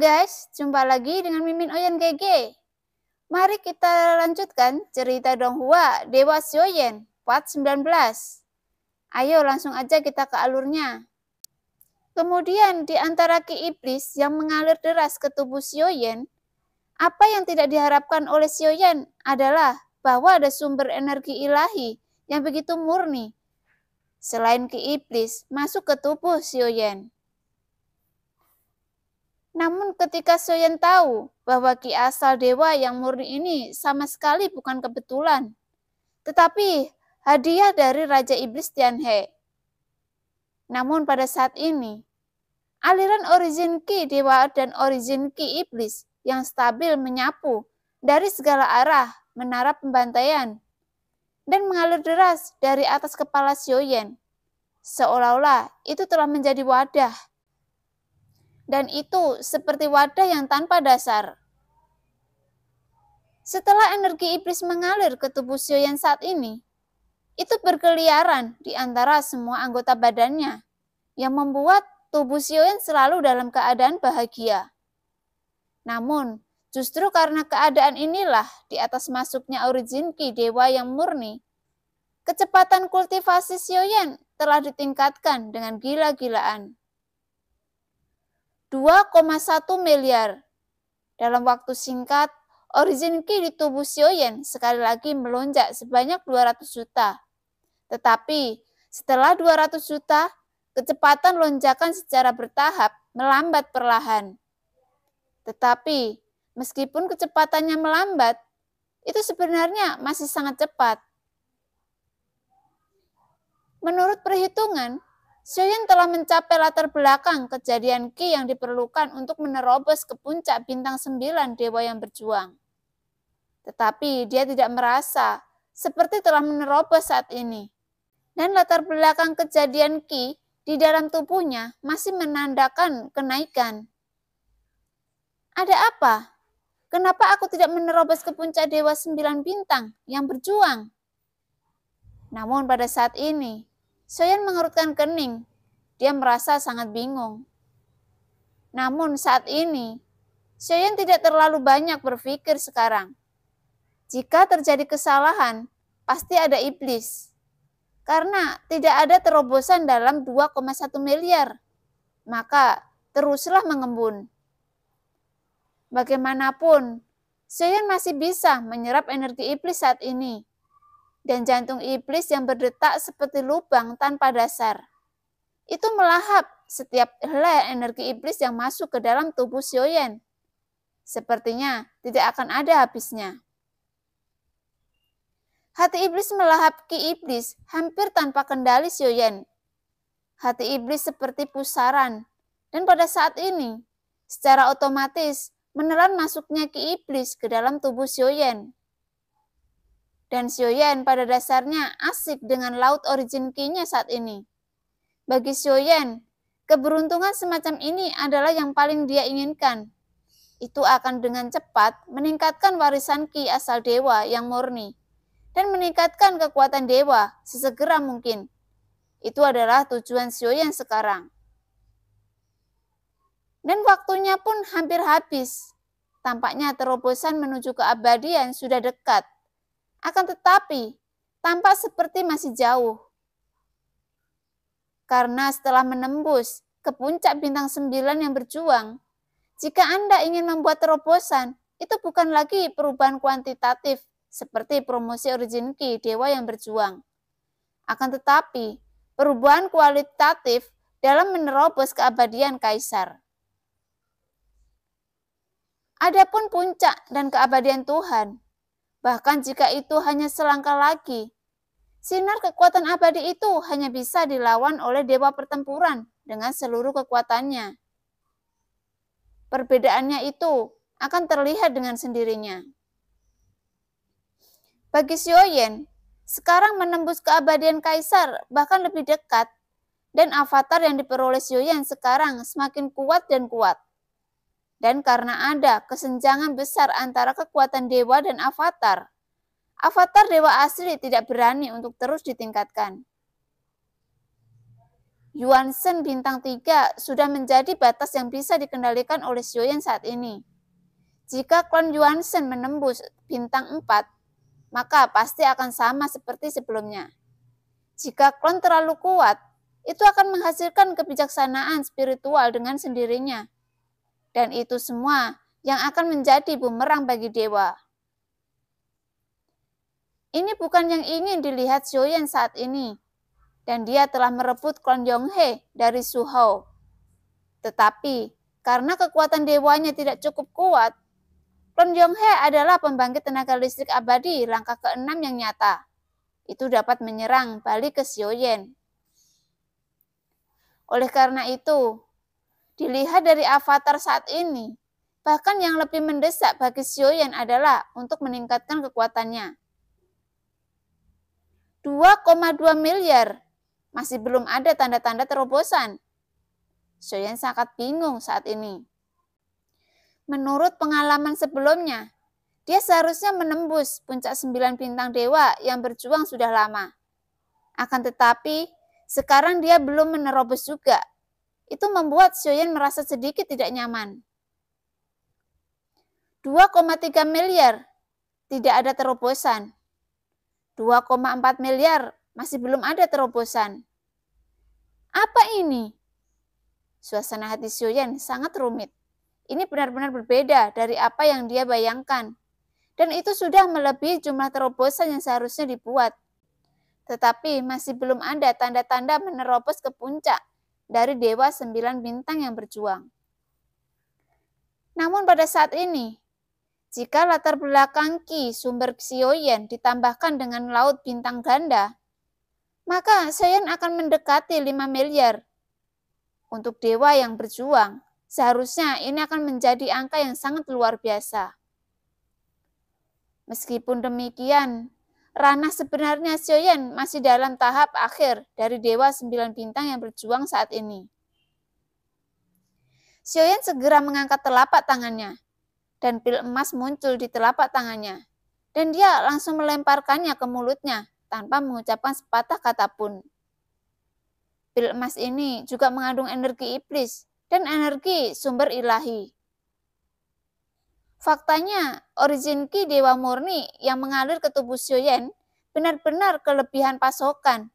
guys, jumpa lagi dengan Mimin Oyen GG. Mari kita lanjutkan cerita Donghua Dewa Xioyen part 19. Ayo langsung aja kita ke alurnya. Kemudian di antara ki iblis yang mengalir deras ke tubuh Xioyen, apa yang tidak diharapkan oleh Xioyen adalah bahwa ada sumber energi ilahi yang begitu murni. Selain ki iblis masuk ke tubuh Xioyen. Namun ketika Soyan tahu bahwa Ki Asal Dewa yang murni ini sama sekali bukan kebetulan, tetapi hadiah dari Raja Iblis Tianhe. Namun pada saat ini, aliran origin Ki Dewa dan origin Ki Iblis yang stabil menyapu dari segala arah menara pembantaian dan mengalir deras dari atas kepala Soyan Seolah-olah itu telah menjadi wadah dan itu seperti wadah yang tanpa dasar. Setelah energi iblis mengalir ke tubuh Sioyan saat ini, itu berkeliaran di antara semua anggota badannya yang membuat tubuh Sioyan selalu dalam keadaan bahagia. Namun, justru karena keadaan inilah di atas masuknya Ki dewa yang murni, kecepatan kultivasi Sioyan telah ditingkatkan dengan gila-gilaan. 2,1 miliar. Dalam waktu singkat, origin key di tubuh Xioyen sekali lagi melonjak sebanyak 200 juta. Tetapi setelah 200 juta, kecepatan lonjakan secara bertahap melambat perlahan. Tetapi, meskipun kecepatannya melambat, itu sebenarnya masih sangat cepat. Menurut perhitungan, Shin telah mencapai latar belakang kejadian Ki yang diperlukan untuk menerobos ke puncak bintang sembilan dewa yang berjuang. Tetapi dia tidak merasa seperti telah menerobos saat ini. Dan latar belakang kejadian Ki di dalam tubuhnya masih menandakan kenaikan. Ada apa? Kenapa aku tidak menerobos ke puncak dewa sembilan bintang yang berjuang? Namun pada saat ini, Soyan mengerutkan kening. Dia merasa sangat bingung. Namun saat ini, Soyan tidak terlalu banyak berpikir sekarang. Jika terjadi kesalahan, pasti ada iblis. Karena tidak ada terobosan dalam 2,1 miliar. Maka teruslah mengembun. Bagaimanapun, Soyan masih bisa menyerap energi iblis saat ini dan jantung iblis yang berdetak seperti lubang tanpa dasar. Itu melahap setiap helai energi iblis yang masuk ke dalam tubuh Sioyen. Sepertinya tidak akan ada habisnya. Hati iblis melahap ki iblis hampir tanpa kendali Sioyen. Hati iblis seperti pusaran, dan pada saat ini, secara otomatis menelan masuknya ki iblis ke dalam tubuh Sioyen dan Xioyen pada dasarnya asik dengan laut origin key nya saat ini. Bagi Xioyen, keberuntungan semacam ini adalah yang paling dia inginkan. Itu akan dengan cepat meningkatkan warisan Ki asal dewa yang murni dan meningkatkan kekuatan dewa sesegera mungkin. Itu adalah tujuan Xioyen sekarang. Dan waktunya pun hampir habis. Tampaknya terobosan menuju keabadian sudah dekat akan tetapi, tampak seperti masih jauh. Karena setelah menembus ke puncak bintang sembilan yang berjuang, jika Anda ingin membuat terobosan, itu bukan lagi perubahan kuantitatif seperti promosi origin key dewa yang berjuang. Akan tetapi, perubahan kualitatif dalam menerobos keabadian kaisar. Adapun puncak dan keabadian Tuhan Bahkan jika itu hanya selangkah lagi, sinar kekuatan abadi itu hanya bisa dilawan oleh dewa pertempuran dengan seluruh kekuatannya. Perbedaannya itu akan terlihat dengan sendirinya. Bagi Xioyen, sekarang menembus keabadian kaisar bahkan lebih dekat dan avatar yang diperoleh Xioyen sekarang semakin kuat dan kuat. Dan karena ada kesenjangan besar antara kekuatan dewa dan avatar, avatar dewa asli tidak berani untuk terus ditingkatkan. Yuan Shen bintang 3 sudah menjadi batas yang bisa dikendalikan oleh Xioyan saat ini. Jika klan Yuan Shen menembus bintang 4, maka pasti akan sama seperti sebelumnya. Jika klan terlalu kuat, itu akan menghasilkan kebijaksanaan spiritual dengan sendirinya dan itu semua yang akan menjadi bumerang bagi dewa. Ini bukan yang ingin dilihat Yan saat ini, dan dia telah merebut Yong Yonghe dari Hao. Tetapi, karena kekuatan dewanya tidak cukup kuat, Yong Yonghe adalah pembangkit tenaga listrik abadi langkah keenam yang nyata. Itu dapat menyerang balik ke Yan. Oleh karena itu, Dilihat dari avatar saat ini, bahkan yang lebih mendesak bagi Xioyan adalah untuk meningkatkan kekuatannya. 2,2 miliar masih belum ada tanda-tanda terobosan. Xioyan sangat bingung saat ini. Menurut pengalaman sebelumnya, dia seharusnya menembus puncak sembilan bintang dewa yang berjuang sudah lama. Akan tetapi, sekarang dia belum menerobos juga itu membuat Xioyan merasa sedikit tidak nyaman. 2,3 miliar tidak ada terobosan. 2,4 miliar masih belum ada terobosan. Apa ini? Suasana hati Xioyan sangat rumit. Ini benar-benar berbeda dari apa yang dia bayangkan. Dan itu sudah melebihi jumlah terobosan yang seharusnya dibuat. Tetapi masih belum ada tanda-tanda menerobos ke puncak dari dewa sembilan bintang yang berjuang. Namun pada saat ini, jika latar belakang Ki sumber Xioyen ditambahkan dengan laut bintang ganda, maka Xioyen akan mendekati 5 miliar. Untuk dewa yang berjuang, seharusnya ini akan menjadi angka yang sangat luar biasa. Meskipun demikian, Ranah sebenarnya Xioyan masih dalam tahap akhir dari Dewa Sembilan Bintang yang berjuang saat ini. Xioyan segera mengangkat telapak tangannya, dan pil emas muncul di telapak tangannya. Dan dia langsung melemparkannya ke mulutnya tanpa mengucapkan sepatah kata pun. Pil emas ini juga mengandung energi iblis dan energi sumber ilahi. Faktanya, origin Ki Dewa Murni yang mengalir ke tubuh Xioyen benar-benar kelebihan pasokan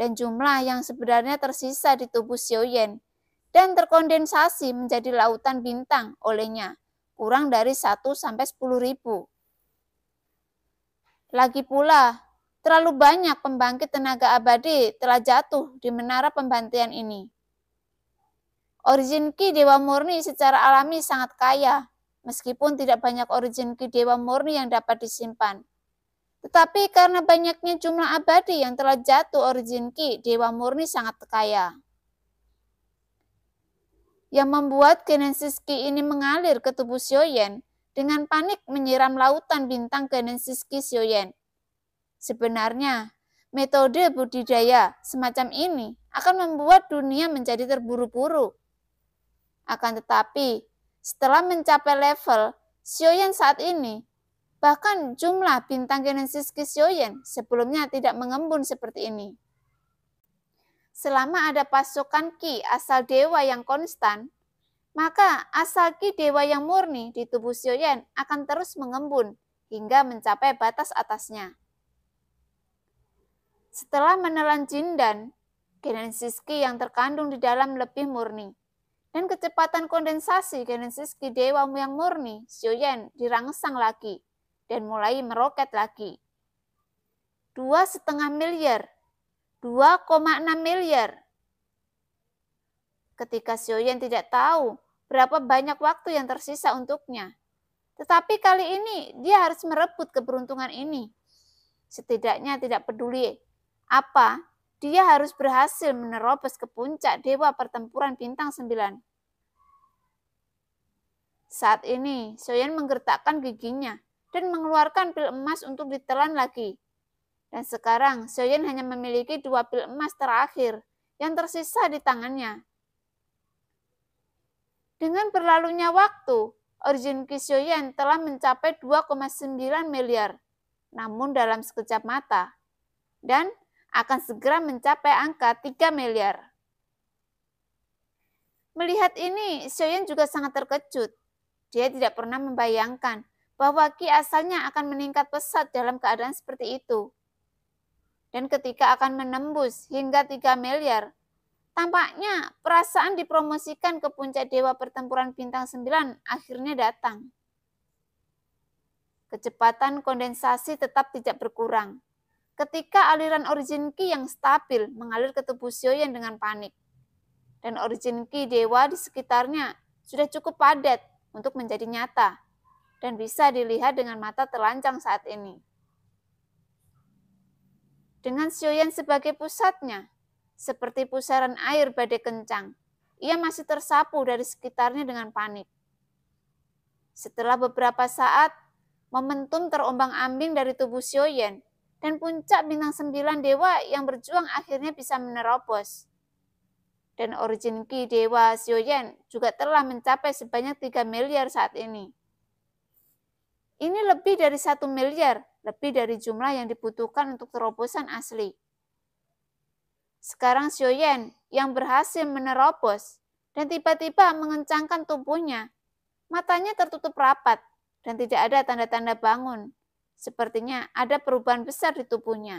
dan jumlah yang sebenarnya tersisa di tubuh Xioyen dan terkondensasi menjadi lautan bintang olehnya, kurang dari 1 sampai 10 ribu. Lagi pula, terlalu banyak pembangkit tenaga abadi telah jatuh di menara pembantian ini. Origin Ki Dewa Murni secara alami sangat kaya meskipun tidak banyak origin dewa murni yang dapat disimpan. Tetapi karena banyaknya jumlah abadi yang telah jatuh origin ki, dewa murni sangat kaya. Yang membuat Genesis ki ini mengalir ke tubuh Xioyen dengan panik menyiram lautan bintang Genesis ki Xioyen. Sebenarnya, metode budidaya semacam ini akan membuat dunia menjadi terburu-buru. Akan tetapi, setelah mencapai level Xioyen saat ini, bahkan jumlah bintang Genesis ke sebelumnya tidak mengembun seperti ini. Selama ada pasukan Ki asal dewa yang konstan, maka asal Ki dewa yang murni di tubuh Xioyen akan terus mengembun hingga mencapai batas atasnya. Setelah menelan jindan, genesis Ki yang terkandung di dalam lebih murni. Dan kecepatan kondensasi kinesis dewa yang murni, Xioyan, dirangsang lagi dan mulai meroket lagi. 2,5 miliar, 2,6 miliar. Ketika Xioyan tidak tahu berapa banyak waktu yang tersisa untuknya. Tetapi kali ini dia harus merebut keberuntungan ini. Setidaknya tidak peduli apa dia harus berhasil menerobos ke puncak dewa pertempuran bintang sembilan. Saat ini, Soyan menggertakkan giginya dan mengeluarkan pil emas untuk ditelan lagi. Dan sekarang, Soyan hanya memiliki dua pil emas terakhir yang tersisa di tangannya. Dengan berlalunya waktu, Orjin Kisoyen telah mencapai 2,9 miliar, namun dalam sekejap mata. Dan akan segera mencapai angka 3 miliar. Melihat ini, Xiaoyan juga sangat terkejut. Dia tidak pernah membayangkan bahwa Ki asalnya akan meningkat pesat dalam keadaan seperti itu. Dan ketika akan menembus hingga 3 miliar, tampaknya perasaan dipromosikan ke puncak dewa pertempuran bintang 9 akhirnya datang. Kecepatan kondensasi tetap tidak berkurang ketika aliran origin ki yang stabil mengalir ke tubuh Xioyan dengan panik. Dan origin ki dewa di sekitarnya sudah cukup padat untuk menjadi nyata dan bisa dilihat dengan mata telanjang saat ini. Dengan Xioyan sebagai pusatnya, seperti pusaran air badai kencang, ia masih tersapu dari sekitarnya dengan panik. Setelah beberapa saat, momentum terombang ambing dari tubuh Xioyan dan puncak bintang sembilan dewa yang berjuang akhirnya bisa menerobos. Dan origin Ki Dewa Xioyan juga telah mencapai sebanyak 3 miliar saat ini. Ini lebih dari satu miliar, lebih dari jumlah yang dibutuhkan untuk terobosan asli. Sekarang Xioyan yang berhasil menerobos dan tiba-tiba mengencangkan tubuhnya. Matanya tertutup rapat dan tidak ada tanda-tanda bangun. Sepertinya ada perubahan besar di tubuhnya.